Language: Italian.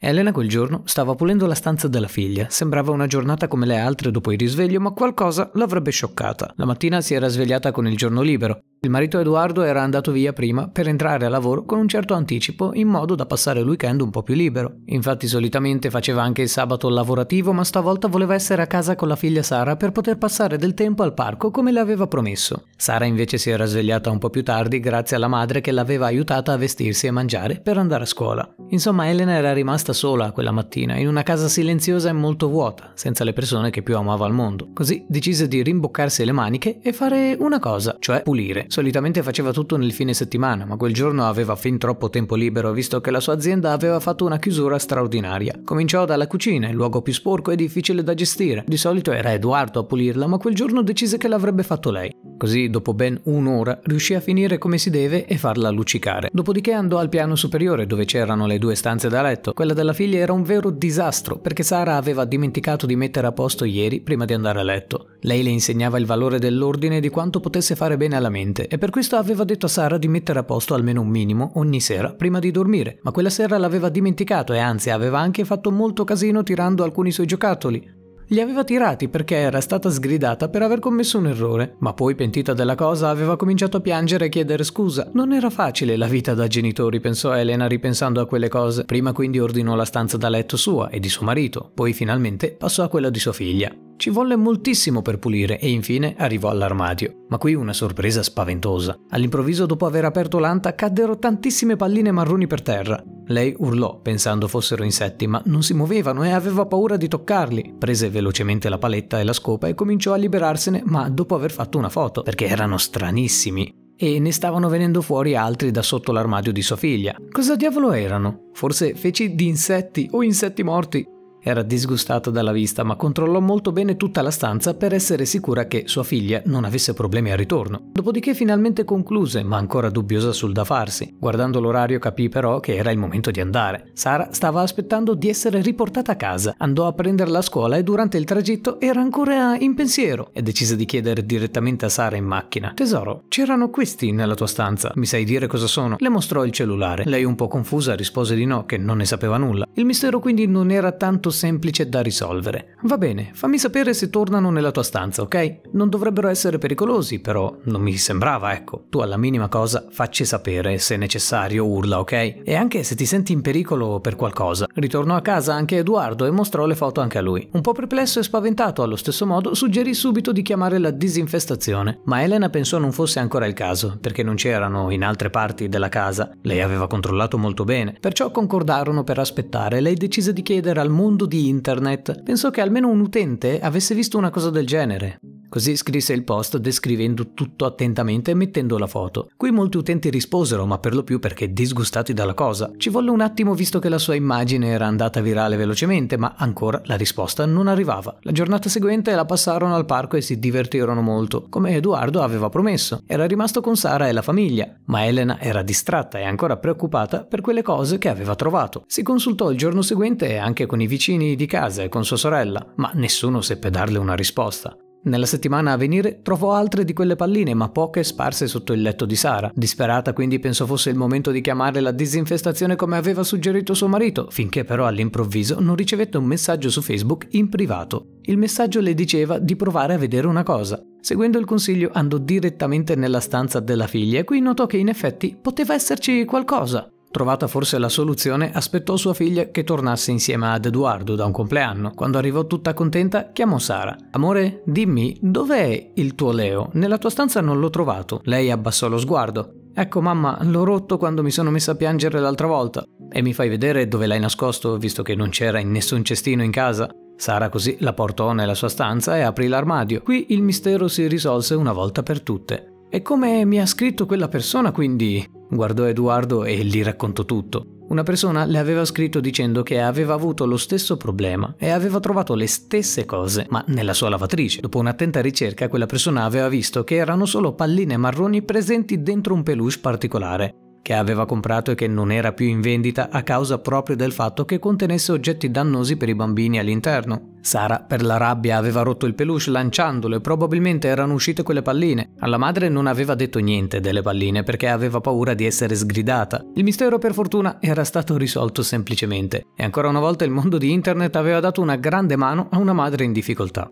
Elena quel giorno stava pulendo la stanza della figlia. Sembrava una giornata come le altre dopo il risveglio, ma qualcosa l'avrebbe scioccata. La mattina si era svegliata con il giorno libero il marito Edoardo era andato via prima per entrare a lavoro con un certo anticipo in modo da passare il weekend un po' più libero. Infatti solitamente faceva anche il sabato lavorativo ma stavolta voleva essere a casa con la figlia Sara per poter passare del tempo al parco come le aveva promesso. Sara invece si era svegliata un po' più tardi grazie alla madre che l'aveva aiutata a vestirsi e mangiare per andare a scuola. Insomma Elena era rimasta sola quella mattina in una casa silenziosa e molto vuota, senza le persone che più amava al mondo. Così decise di rimboccarsi le maniche e fare una cosa, cioè pulire. Solitamente faceva tutto nel fine settimana, ma quel giorno aveva fin troppo tempo libero visto che la sua azienda aveva fatto una chiusura straordinaria. Cominciò dalla cucina, il luogo più sporco e difficile da gestire. Di solito era Edoardo a pulirla, ma quel giorno decise che l'avrebbe fatto lei. Così, dopo ben un'ora, riuscì a finire come si deve e farla luccicare. Dopodiché andò al piano superiore, dove c'erano le due stanze da letto. Quella della figlia era un vero disastro, perché Sara aveva dimenticato di mettere a posto ieri prima di andare a letto. Lei le insegnava il valore dell'ordine e di quanto potesse fare bene alla mente niente e per questo aveva detto a Sara di mettere a posto almeno un minimo ogni sera prima di dormire, ma quella sera l'aveva dimenticato e anzi aveva anche fatto molto casino tirando alcuni suoi giocattoli. Li aveva tirati perché era stata sgridata per aver commesso un errore, ma poi pentita della cosa aveva cominciato a piangere e chiedere scusa. Non era facile la vita da genitori, pensò Elena ripensando a quelle cose. Prima quindi ordinò la stanza da letto sua e di suo marito, poi finalmente passò a quella di sua figlia. Ci volle moltissimo per pulire e infine arrivò all'armadio. Ma qui una sorpresa spaventosa. All'improvviso, dopo aver aperto l'anta, caddero tantissime palline marroni per terra. Lei urlò, pensando fossero insetti, ma non si muovevano e aveva paura di toccarli. Prese velocemente la paletta e la scopa e cominciò a liberarsene, ma dopo aver fatto una foto, perché erano stranissimi e ne stavano venendo fuori altri da sotto l'armadio di sua figlia. Cosa diavolo erano? Forse feci di insetti o insetti morti? Era disgustata dalla vista, ma controllò molto bene tutta la stanza per essere sicura che sua figlia non avesse problemi al ritorno. Dopodiché finalmente concluse, ma ancora dubbiosa sul da farsi. Guardando l'orario capì però che era il momento di andare. Sara stava aspettando di essere riportata a casa, andò a prenderla a scuola e durante il tragitto era ancora in pensiero e decise di chiedere direttamente a Sara in macchina. Tesoro, c'erano questi nella tua stanza, mi sai dire cosa sono? Le mostrò il cellulare. Lei un po' confusa rispose di no, che non ne sapeva nulla. Il mistero quindi non era tanto tanto semplice da risolvere. Va bene, fammi sapere se tornano nella tua stanza, ok? Non dovrebbero essere pericolosi, però non mi sembrava, ecco. Tu alla minima cosa facci sapere, se necessario urla, ok? E anche se ti senti in pericolo per qualcosa. Ritornò a casa anche Edoardo e mostrò le foto anche a lui. Un po' perplesso e spaventato allo stesso modo, suggerì subito di chiamare la disinfestazione, ma Elena pensò non fosse ancora il caso, perché non c'erano in altre parti della casa. Lei aveva controllato molto bene, perciò concordarono per aspettare e lei decise di chiedere al mondo mondo di internet, pensò che almeno un utente avesse visto una cosa del genere. Così scrisse il post descrivendo tutto attentamente e mettendo la foto. Qui molti utenti risposero, ma per lo più perché disgustati dalla cosa. Ci volle un attimo visto che la sua immagine era andata virale velocemente, ma ancora la risposta non arrivava. La giornata seguente la passarono al parco e si divertirono molto, come Edoardo aveva promesso. Era rimasto con Sara e la famiglia, ma Elena era distratta e ancora preoccupata per quelle cose che aveva trovato. Si consultò il giorno seguente anche con i vicini di casa e con sua sorella, ma nessuno seppe darle una risposta. Nella settimana a venire trovò altre di quelle palline, ma poche sparse sotto il letto di Sara. Disperata quindi pensò fosse il momento di chiamare la disinfestazione come aveva suggerito suo marito, finché però all'improvviso non ricevette un messaggio su Facebook in privato. Il messaggio le diceva di provare a vedere una cosa. Seguendo il consiglio andò direttamente nella stanza della figlia e qui notò che in effetti poteva esserci qualcosa. Trovata forse la soluzione, aspettò sua figlia che tornasse insieme ad Edoardo da un compleanno. Quando arrivò tutta contenta, chiamò Sara. Amore, dimmi, dov'è il tuo Leo? Nella tua stanza non l'ho trovato. Lei abbassò lo sguardo. Ecco mamma, l'ho rotto quando mi sono messa a piangere l'altra volta. E mi fai vedere dove l'hai nascosto, visto che non c'era in nessun cestino in casa? Sara così la portò nella sua stanza e aprì l'armadio. Qui il mistero si risolse una volta per tutte. E come mi ha scritto quella persona, quindi Guardò Edoardo e gli raccontò tutto. Una persona le aveva scritto dicendo che aveva avuto lo stesso problema e aveva trovato le stesse cose, ma nella sua lavatrice. Dopo un'attenta ricerca, quella persona aveva visto che erano solo palline marroni presenti dentro un peluche particolare che aveva comprato e che non era più in vendita a causa proprio del fatto che contenesse oggetti dannosi per i bambini all'interno. Sara, per la rabbia, aveva rotto il peluche lanciandolo e probabilmente erano uscite quelle palline. Alla madre non aveva detto niente delle palline perché aveva paura di essere sgridata. Il mistero, per fortuna, era stato risolto semplicemente e ancora una volta il mondo di internet aveva dato una grande mano a una madre in difficoltà.